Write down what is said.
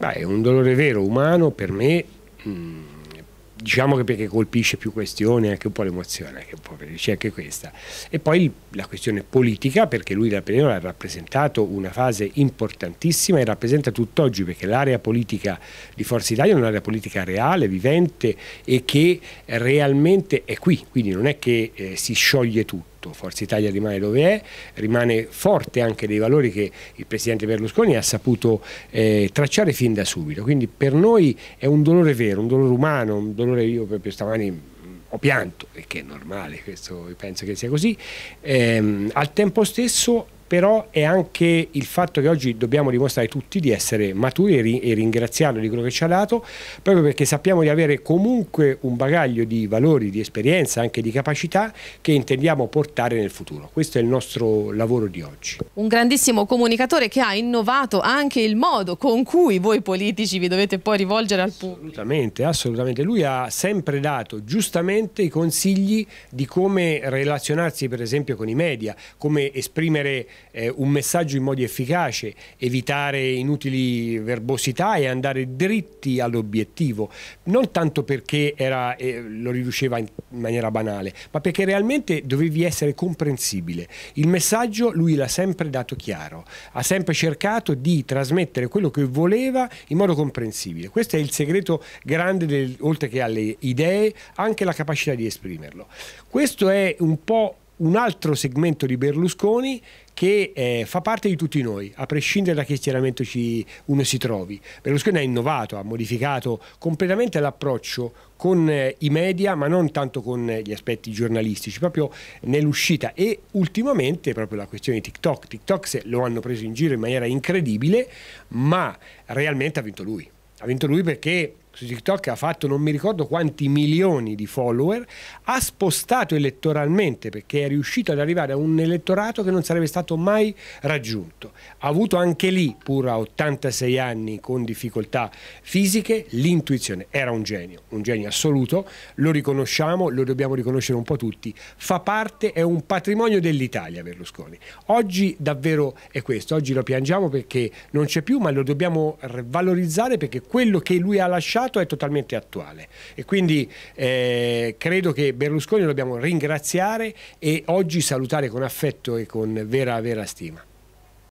Beh, è un dolore vero, umano, per me, mm, diciamo che perché colpisce più questioni, anche un po' l'emozione, un po', c'è anche questa. E poi la questione politica, perché lui da Penino ha rappresentato una fase importantissima e rappresenta tutt'oggi, perché l'area politica di Forza Italia è un'area politica reale, vivente e che realmente è qui, quindi non è che eh, si scioglie tutto tutto, Forza Italia rimane dove è, rimane forte anche dei valori che il Presidente Berlusconi ha saputo eh, tracciare fin da subito, quindi per noi è un dolore vero, un dolore umano, un dolore io proprio stamani mm, ho pianto, e che è normale, questo, penso che sia così, ehm, al tempo stesso però è anche il fatto che oggi dobbiamo dimostrare tutti di essere maturi e, ringraziarlo di quello che ci ha dato, proprio perché sappiamo di avere comunque un bagaglio di valori, di esperienza, anche di capacità che intendiamo portare nel futuro. Questo è il nostro lavoro di oggi. Un grandissimo comunicatore che ha innovato anche il modo con cui voi politici vi dovete poi rivolgere al pubblico. Assolutamente, assolutamente. Lui ha sempre dato giustamente i consigli di come relazionarsi per esempio con i media, come esprimere eh, un messaggio in modo efficace, evitare inutili verbosità e andare dritti all'obiettivo, non tanto perché era, eh, lo riduceva in maniera banale, ma perché realmente dovevi essere comprensibile. Il messaggio lui l'ha sempre dato chiaro, ha sempre cercato di trasmettere quello che voleva in modo comprensibile. Questo è il segreto grande, del, oltre che alle idee, anche la capacità di esprimerlo. Questo è un po' un altro segmento di Berlusconi che eh, fa parte di tutti noi, a prescindere da che schieramento uno si trovi. Berlusconi ha innovato, ha modificato completamente l'approccio con eh, i media, ma non tanto con eh, gli aspetti giornalistici, proprio nell'uscita. E ultimamente proprio la questione di TikTok. TikTok lo hanno preso in giro in maniera incredibile, ma realmente ha vinto lui. Ha vinto lui perché su TikTok ha fatto non mi ricordo quanti milioni di follower, ha spostato elettoralmente perché è riuscito ad arrivare a un elettorato che non sarebbe stato mai raggiunto. Ha avuto anche lì, pur a 86 anni con difficoltà fisiche, l'intuizione. Era un genio, un genio assoluto, lo riconosciamo, lo dobbiamo riconoscere un po' tutti. Fa parte, è un patrimonio dell'Italia Berlusconi. Oggi davvero è questo, oggi lo piangiamo perché non c'è più, ma lo dobbiamo valorizzare perché quello che lui ha lasciato passato è totalmente attuale e quindi eh, credo che Berlusconi lo dobbiamo ringraziare e oggi salutare con affetto e con vera vera stima.